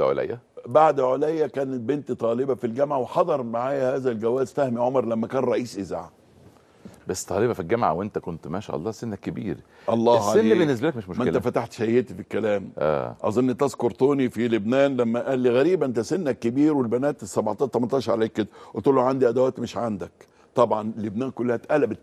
عليا بعد عليا كانت بنت طالبه في الجامعه وحضر معايا هذا الجواز فهمي عمر لما كان رئيس اذاعه بس طالبه في الجامعه وانت كنت ما شاء الله سنك كبير الله السن عليك. بالنسبه لك مش مشكله ما انت فتحت شهيتي في الكلام آه. اظن تذكر توني في لبنان لما قال لي غريبه انت سنك كبير والبنات ال 17 18 عليك كده قلت له عندي ادوات مش عندك طبعا لبنان كلها اتقلبت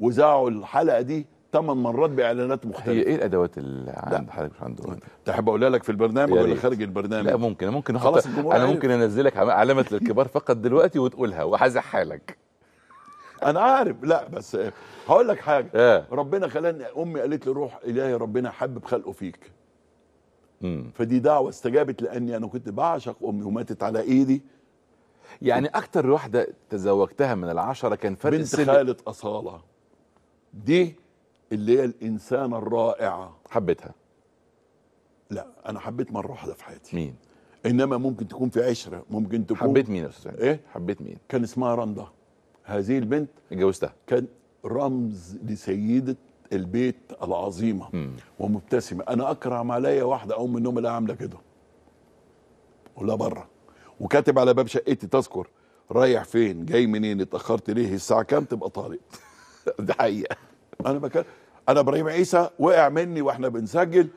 وذاعوا الحلقه دي ثمان مرات باعلانات مختلفه هي ايه الادوات اللي عند حضرتك مش عنده تحب اقولها لك في البرنامج ولا خارج البرنامج لا ممكن ممكن خلاص انا ممكن انزلك علامه للكبار فقط دلوقتي وتقولها حالك انا عارف لا بس هقول لك حاجه آه. ربنا خلاني امي قالت لي روح الهي ربنا حبب خلقه فيك مم. فدي دعوه استجابت لاني انا كنت بعشق امي وماتت على ايدي يعني اكتر واحده تزوجتها من العشره كان فرق بنت سن خاله اصاله دي اللي هي الانسانه الرائعه حبيتها لا انا حبيت مره واحده في حياتي مين انما ممكن تكون في عشره ممكن تكون حبيت مين يا استاذ ايه حبيت مين كان اسمها رندا هذه البنت اتجوزتها كان رمز لسيده البيت العظيمه مم. ومبتسمه انا اكرم عليا واحده اقوم من النوم الاقيها عامله كده ولا بره وكاتب على باب شقتي تذكر رايح فين جاي منين اتاخرت ليه الساعه كام تبقى طارق دي حقيقه انا بكلم انا ابراهيم عيسى وقع مني واحنا بنسجل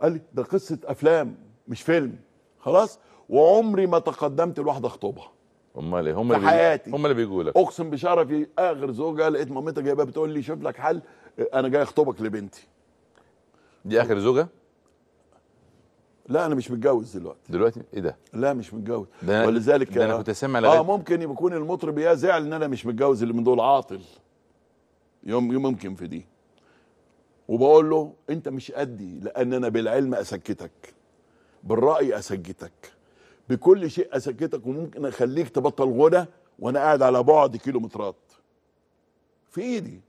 قال لي ده قصه افلام مش فيلم خلاص وعمري ما تقدمت لواحده اخطبها امال ايه هم اللي حياتي هم اللي بيقولك لك اقسم بشرفي اخر زوجه لقيت مامتها جايبها بتقول لي شوف لك حل انا جاي اخطبك لبنتي دي اخر زوجه لا انا مش متجوز دلوقتي دلوقتي ايه ده لا مش متجوز ولذلك ده انا كنت سامع اه ممكن يكون المطرب يا زعل ان انا مش متجوز اللي من دول عاطل يوم ممكن في دي وبقول له انت مش قدي لان انا بالعلم اسكتك بالراي اسكتك بكل شيء اسكتك وممكن اخليك تبطل غنى وانا قاعد على بعد كيلومترات في ايدي